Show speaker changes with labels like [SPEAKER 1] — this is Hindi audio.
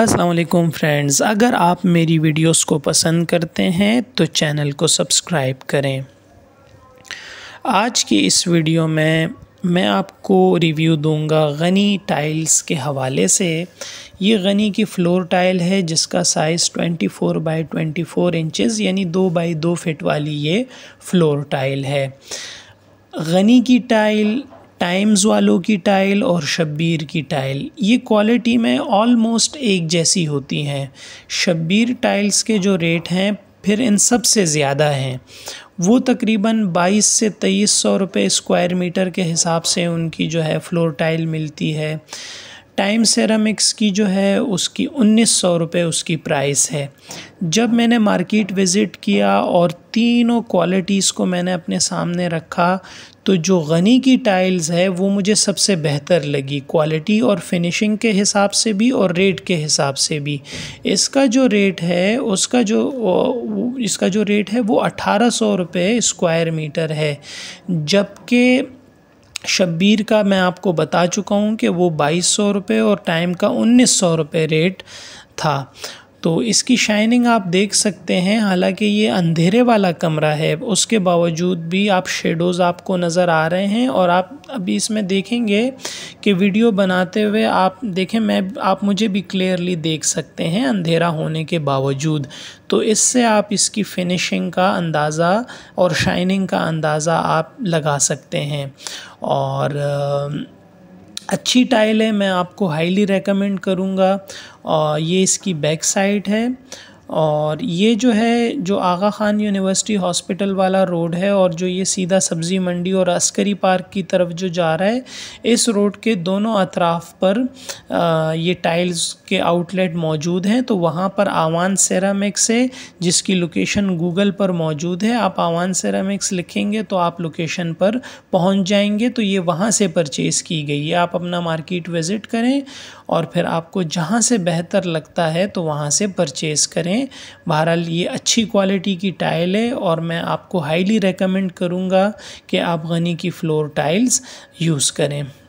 [SPEAKER 1] असलम फ्रेंड्स अगर आप मेरी वीडियोस को पसंद करते हैं तो चैनल को सब्सक्राइब करें आज की इस वीडियो में मैं आपको रिव्यू दूंगा गनी टाइल्स के हवाले से ये गनी की फ़्लोर टाइल है जिसका size 24 four by twenty inches यानी दो बाई दो फिट वाली ये फ़्लोर टाइल है गनी की टाइल टाइम्स वालों की टाइल और शब्बीर की टाइल ये क्वालिटी में ऑलमोस्ट एक जैसी होती हैं शब्बीर टाइल्स के जो रेट हैं फिर इन सब से ज़्यादा हैं वो तकरीबन 22 से तेईस सौ रुपये स्क्वायर मीटर के हिसाब से उनकी जो है फ्लोर टाइल मिलती है टाइम सेरामिक्स की जो है उसकी उन्नीस सौ रुपये उसकी प्राइस है जब मैंने मार्केट विज़िट किया और तीनों क्वालिटीज़ को मैंने अपने सामने रखा तो जो गनी की टाइल्स है वो मुझे सबसे बेहतर लगी क्वालिटी और फिनिशिंग के हिसाब से भी और रेट के हिसाब से भी इसका जो रेट है उसका जो इसका जो रेट है वो अठारह सौ रुपये स्क्वायर मीटर है जबकि शब्बीर का मैं आपको बता चुका हूँ कि वो बाईस सौ रुपये और टाइम का उन्नीस सौ रुपये रेट था तो इसकी शाइनिंग आप देख सकते हैं हालांकि ये अंधेरे वाला कमरा है उसके बावजूद भी आप शेडोज़ आपको नज़र आ रहे हैं और आप अभी इसमें देखेंगे कि वीडियो बनाते हुए आप देखें मैं आप मुझे भी क्लियरली देख सकते हैं अंधेरा होने के बावजूद तो इससे आप इसकी फिनिशिंग का अंदाज़ा और शाइनिंग का अंदाज़ा आप लगा सकते हैं और अच्छी टाइल है मैं आपको हाईली रेकमेंड करूँगा और ये इसकी बैक साइड है और ये जो है जो आगा ख़ान यूनिवर्सिटी हॉस्पिटल वाला रोड है और जो ये सीधा सब्ज़ी मंडी और अस्करी पार्क की तरफ जो जा रहा है इस रोड के दोनों अतराफ़ पर ये टाइल्स के आउटलेट मौजूद हैं तो वहाँ पर आवान सेरामिक्स है जिसकी लोकेशन गूगल पर मौजूद है आप आवान सेरामिक्स लिखेंगे तो आप लोकेशन पर पहुँच जाएंगे तो ये वहाँ से परचेज़ की गई है आप अपना मार्केट विज़िट करें और फिर आपको जहाँ से बेहतर लगता है तो वहाँ से परचेज़ करें बहरहाल ये अच्छी क्वालिटी की टाइल है और मैं आपको हाईली रेकमेंड करूँगा कि आप गनी की फ़्लोर टाइल्स यूज़ करें